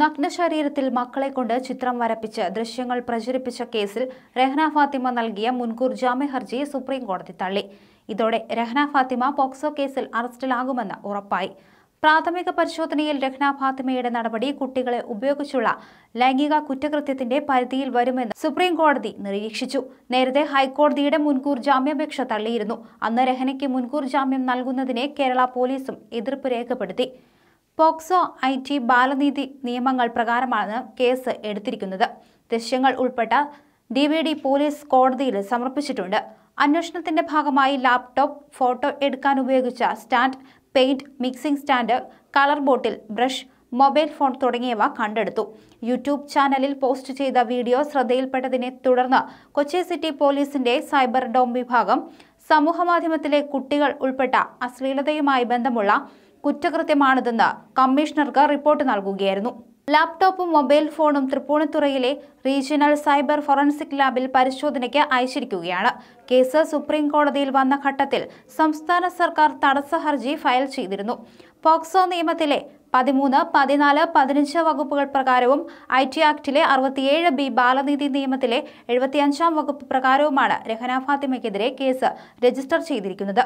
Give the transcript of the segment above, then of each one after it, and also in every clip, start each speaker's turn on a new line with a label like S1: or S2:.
S1: നഗ്നശരീരത്തിൽ മക്കളെ കൊണ്ട് ചിത്രം വരപ്പിച്ച് ദൃശ്യങ്ങൾ പ്രചരിപ്പിച്ച കേസിൽ രഹ്ന ഫാത്തിമ നൽകിയ മുൻകൂർ ജാമ്യ ഹർജി സുപ്രീം കോടതി തള്ളി ഇതോടെ രഹ്ന ഫാത്തിമ പോക്സോ കേസിൽ അറസ്റ്റിലാകുമെന്ന് ഉറപ്പായി പ്രാഥമിക പരിശോധനയിൽ രഹ്ന ഫാത്തിമയുടെ നടപടി കുട്ടികളെ ഉപയോഗിച്ചുള്ള ലൈംഗിക കുറ്റകൃത്യത്തിന്റെ പരിധിയിൽ വരുമെന്ന് സുപ്രീം കോടതി നിരീക്ഷിച്ചു നേരത്തെ ഹൈക്കോടതിയുടെ മുൻകൂർ ജാമ്യാപേക്ഷ തള്ളിയിരുന്നു അന്ന് രഹ്നയ്ക്ക് മുൻകൂർ ജാമ്യം നൽകുന്നതിനെ കേരള പോലീസും എതിർപ്പ് രേഖപ്പെടുത്തി പോക്സോ ഐ ടി ബാലനീതി നിയമങ്ങൾ പ്രകാരമാണ് കേസ് എടുത്തിരിക്കുന്നത് ദൃശ്യങ്ങൾ ഉൾപ്പെട്ട ഡി വി ഡി പോലീസ് കോടതിയിൽ സമർപ്പിച്ചിട്ടുണ്ട് അന്വേഷണത്തിന്റെ ഭാഗമായി ലാപ്ടോപ്പ് ഫോട്ടോ എടുക്കാൻ ഉപയോഗിച്ച stand paint mixing stand colour bottle brush mobile phone തുടങ്ങിയവ കണ്ടെടുത്തു യൂട്യൂബ് ചാനലിൽ പോസ്റ്റ് ചെയ്ത വീഡിയോ ശ്രദ്ധയിൽപ്പെട്ടതിനെ തുടർന്ന് കൊച്ചി സിറ്റി പോലീസിന്റെ സൈബർ ഡോം വിഭാഗം സമൂഹമാധ്യമത്തിലെ കുട്ടികൾ ഉൾപ്പെട്ട അശ്ലീലതയുമായി ബന്ധമുള്ള കുറ്റകൃത്യമാണിതെന്ന് കമ്മീഷണർക്ക് റിപ്പോർട്ട് നൽകുകയായിരുന്നു ലാപ്ടോപ്പും മൊബൈൽ ഫോണും തൃപ്പൂണിത്തുറയിലെ റീജിയണൽ സൈബർ ഫോറൻസിക് ലാബിൽ പരിശോധനയ്ക്ക് അയച്ചിരിക്കുകയാണ് കേസ് സുപ്രീം കോടതിയിൽ വന്ന ഘട്ടത്തിൽ സംസ്ഥാന സർക്കാർ തടസ്സ ഹർജി ഫയൽ ചെയ്തിരുന്നു പോക്സോ നിയമത്തിലെ പതിമൂന്ന് പതിനാല് പതിനഞ്ച് വകുപ്പുകൾ പ്രകാരവും ഐ ടി ആക്ടിലെ അറുപത്തിയേഴ് ബി ബാലനീതി നിയമത്തിലെ എഴുപത്തിയഞ്ചാം വകുപ്പ് പ്രകാരവുമാണ് രഹന ഫാത്തിമയ്ക്കെതിരെ കേസ് രജിസ്റ്റർ ചെയ്തിരിക്കുന്നത്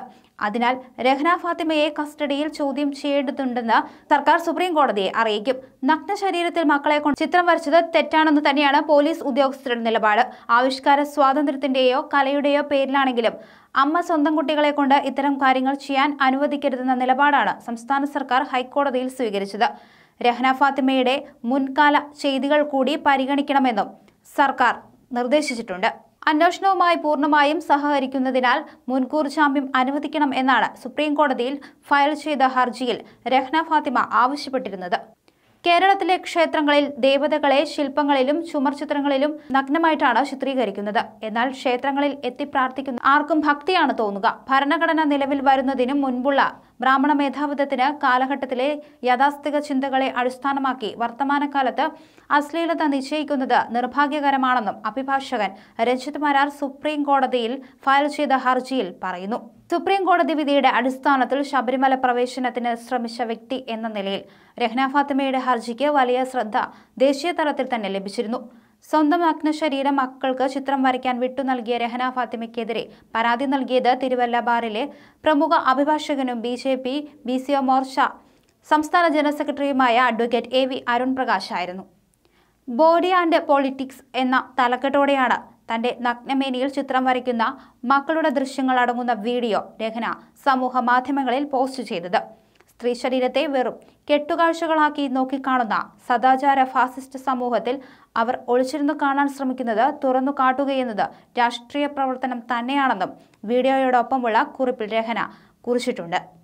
S1: അതിനാൽ രഹന ഫാത്തിമയെ കസ്റ്റഡിയിൽ ചോദ്യം ചെയ്യേണ്ടതുണ്ടെന്ന് സർക്കാർ സുപ്രീം കോടതിയെ അറിയിക്കും നഗ്ന ശരീരത്തിൽ മക്കളെ കൊണ്ട് ചിത്രം വരച്ചത് തെറ്റാണെന്ന് തന്നെയാണ് പോലീസ് ഉദ്യോഗസ്ഥരുടെ നിലപാട് ആവിഷ്കാര സ്വാതന്ത്ര്യത്തിന്റെയോ കലയുടെയോ പേരിലാണെങ്കിലും അമ്മ സ്വന്തം കുട്ടികളെ കൊണ്ട് ഇത്തരം കാര്യങ്ങൾ ചെയ്യാൻ അനുവദിക്കരുതെന്ന നിലപാടാണ് സംസ്ഥാന സർക്കാർ ഹൈക്കോടതിയിൽ സ്വീകരിച്ചത് രഹന ഫാത്തിമയുടെ മുൻകാല ചെയ്തികൾ കൂടി പരിഗണിക്കണമെന്നും സർക്കാർ നിർദ്ദേശിച്ചിട്ടുണ്ട് അന്വേഷണവുമായി പൂർണ്ണമായും സഹകരിക്കുന്നതിനാൽ മുൻകൂർ ജാമ്യം അനുവദിക്കണം എന്നാണ് സുപ്രീം കോടതിയിൽ ഫയൽ ചെയ്ത ഹർജിയിൽ രഹ്ന ഫാത്തിമ ആവശ്യപ്പെട്ടിരുന്നത് കേരളത്തിലെ ക്ഷേത്രങ്ങളിൽ ദേവതകളെ ശില്പങ്ങളിലും ചുമർചിത്രങ്ങളിലും നഗ്നമായിട്ടാണ് ചിത്രീകരിക്കുന്നത് എന്നാൽ ക്ഷേത്രങ്ങളിൽ എത്തി പ്രാർത്ഥിക്കുന്ന ആർക്കും ഭക്തിയാണ് തോന്നുക ഭരണഘടന നിലവിൽ വരുന്നതിനും മുൻപുള്ള ബ്രാഹ്മണ മേധാവിത്വത്തിന് കാലഘട്ടത്തിലെ യാഥാസ്ഥിക ചിന്തകളെ അടിസ്ഥാനമാക്കി വർത്തമാനകാലത്ത് അശ്ലീലത നിശ്ചയിക്കുന്നത് നിർഭാഗ്യകരമാണെന്നും അഭിഭാഷകൻ രഞ്ജിത് മരാർ സുപ്രീം കോടതിയിൽ ഫയൽ ചെയ്ത ഹർജിയിൽ പറയുന്നു സുപ്രീം കോടതി വിധിയുടെ അടിസ്ഥാനത്തിൽ ശബരിമല പ്രവേശനത്തിന് ശ്രമിച്ച വ്യക്തി എന്ന നിലയിൽ രഹ്ന ഫാത്തിമയുടെ ഹർജിക്ക് വലിയ ശ്രദ്ധ ദേശീയ തലത്തിൽ തന്നെ ലഭിച്ചിരുന്നു സ്വന്തം നഗ്നശരീരം മക്കൾക്ക് ചിത്രം വരയ്ക്കാൻ വിട്ടു നൽകിയ രഹന ഫാത്തിമയ്ക്കെതിരെ പരാതി നൽകിയത് തിരുവല്ല ബാറിലെ പ്രമുഖ അഭിഭാഷകനും B J P B C O Morcha സംസ്ഥാന ജനറൽ സെക്രട്ടറിയുമായ advocate A V Arun Prakash ആയിരുന്നു ബോഡി ആൻഡ് പൊളിറ്റിക്സ് എന്ന തലക്കെട്ടോടെയാണ് തന്റെ നഗ്നമേനിയിൽ ചിത്രം വരയ്ക്കുന്ന മക്കളുടെ ദൃശ്യങ്ങൾ അടങ്ങുന്ന വീഡിയോ രഹന സമൂഹ മാധ്യമങ്ങളിൽ പോസ്റ്റ് ചെയ്തത് സ്ത്രീ ശരീരത്തെ വെറും കെട്ടുകാഴ്ചകളാക്കി നോക്കിക്കാണുന്ന സദാചാര ഫാസിസ്റ്റ് സമൂഹത്തിൽ അവർ ഒളിച്ചിരുന്നു കാണാൻ ശ്രമിക്കുന്നത് തുറന്നു കാട്ടുകയെന്നത് രാഷ്ട്രീയ പ്രവർത്തനം തന്നെയാണെന്നും വീഡിയോയോടൊപ്പമുള്ള കുറിപ്പിൽ രഹന കുറിച്ചിട്ടുണ്ട്